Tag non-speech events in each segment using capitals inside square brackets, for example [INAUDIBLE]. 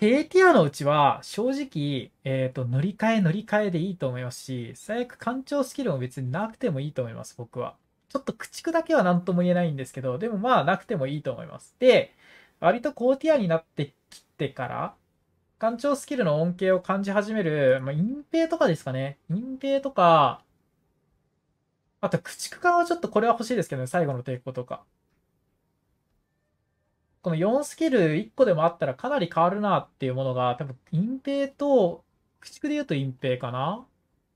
低ティアのうちは正直、えっ、ー、と、乗り換え乗り換えでいいと思いますし、最悪干潮スキルも別になくてもいいと思います、僕は。ちょっと駆逐だけは何とも言えないんですけど、でもまあなくてもいいと思います。で、割と高ティアになってきてから、干潮スキルの恩恵を感じ始める、まあ、隠蔽とかですかね。隠蔽とか、あと、駆逐艦はちょっとこれは欲しいですけどね、最後の抵抗とか。この4スキル1個でもあったらかなり変わるなっていうものが、多分、隠蔽と、駆逐で言うと隠蔽かな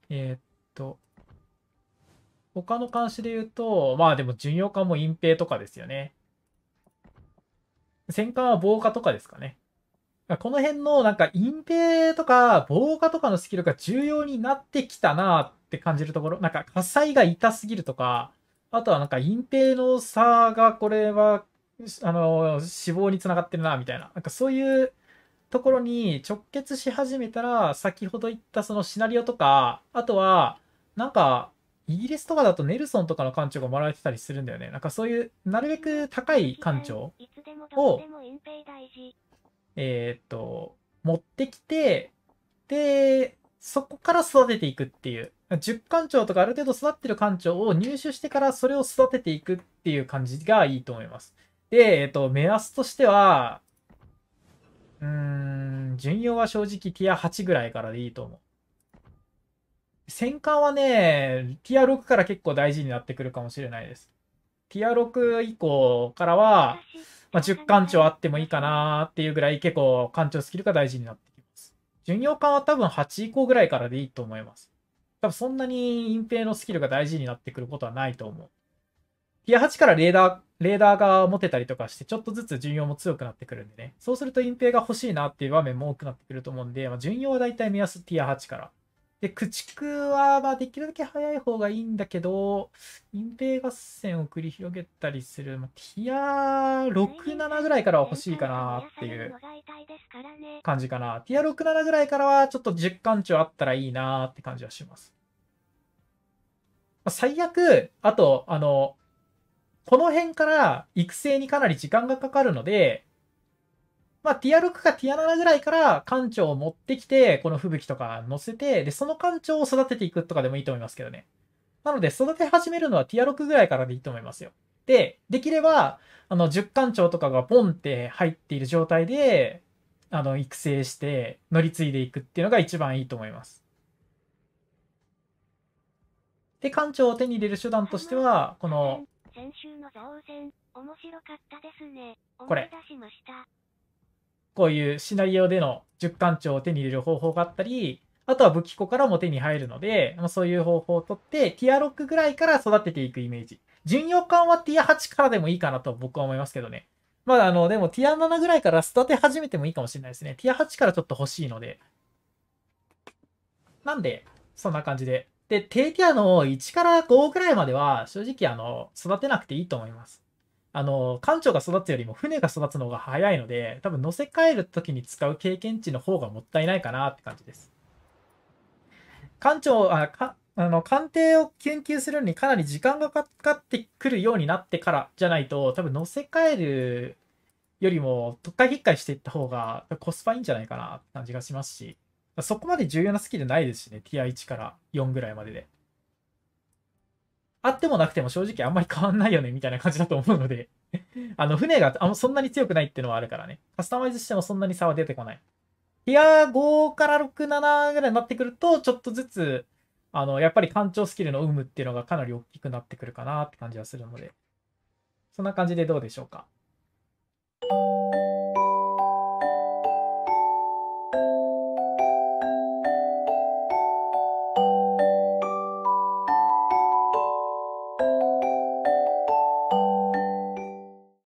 えー、っと、他の監視で言うと、まあでも巡洋艦も隠蔽とかですよね。戦艦は防火とかですかね。この辺のなんか隠蔽とか防火とかのスキルが重要になってきたなって感じるところ。なんか火災が痛すぎるとか、あとはなんか隠蔽の差がこれはあの、死亡につながってるな、みたいな。なんかそういうところに直結し始めたら、先ほど言ったそのシナリオとか、あとは、なんか、イギリスとかだとネルソンとかの艦長がもらえてたりするんだよね。なんかそういう、なるべく高い艦長を、えー、っと、持ってきて、で、そこから育てていくっていう。10艦長とかある程度育ってる艦長を入手してからそれを育てていくっていう感じがいいと思います。で、えっと、目安としては、うーん、巡洋は正直ティア8ぐらいからでいいと思う。戦艦はね、ティア6から結構大事になってくるかもしれないです。ティア6以降からは、まあ、10艦長あってもいいかなっていうぐらい結構艦長スキルが大事になってきます。巡洋艦は多分8以降ぐらいからでいいと思います。多分そんなに隠蔽のスキルが大事になってくることはないと思う。ティア8からレーダー、レーダーが持てたりとかして、ちょっとずつ巡洋も強くなってくるんでね。そうすると隠蔽が欲しいなっていう場面も多くなってくると思うんで、まあ、巡洋は大体目安ティア8から。で、駆逐は、まあ、できるだけ早い方がいいんだけど、隠蔽合戦を繰り広げたりする、まあ、ティア6、7ぐらいからは欲しいかなっていう感じかな。ティア6、7ぐらいからは、ちょっと10巻長あったらいいなって感じはします。まあ、最悪、あと、あの、この辺から育成にかなり時間がかかるので、まあ、ティア6かティア7ぐらいから館長を持ってきて、この吹雪とか乗せて、で、その館長を育てていくとかでもいいと思いますけどね。なので、育て始めるのはティア6ぐらいからでいいと思いますよ。で、できれば、あの、10館長とかがポンって入っている状態で、あの、育成して乗り継いでいくっていうのが一番いいと思います。で、館長を手に入れる手段としては、この先週の蔵王戦、面白かったですね。これ。出しました。こういうシナリオでの10巻長を手に入れる方法があったり、あとは武器庫からも手に入るので、そういう方法をとって、ティア6ぐらいから育てていくイメージ。巡洋艦はティア8からでもいいかなと僕は思いますけどね。まあ、あの、でもティア7ぐらいから育て始めてもいいかもしれないですね。ティア8からちょっと欲しいので。なんで、そんな感じでで、低ケアの1から5くらいまでは、正直、あの、育てなくていいと思います。あの、艦長が育つよりも船が育つのが早いので、多分乗せ替える時に使う経験値の方がもったいないかなって感じです。艦長、あ、か、あの、艦艇を研究するのにかなり時間がかかってくるようになってからじゃないと、多分乗せ替えるよりも、とっかいひっかいしていった方がコスパいいんじゃないかなって感じがしますし、そこまで重要なスキルないですしね、ティア1から4ぐらいまでで。あってもなくても正直あんまり変わんないよね、みたいな感じだと思うので [LAUGHS] あの、船があそんなに強くないっていうのはあるからね。カスタマイズしてもそんなに差は出てこない。ティア5から6、7ぐらいになってくると、ちょっとずつ、あの、やっぱり干潮スキルの有無っていうのがかなり大きくなってくるかなって感じはするので。そんな感じでどうでしょうか。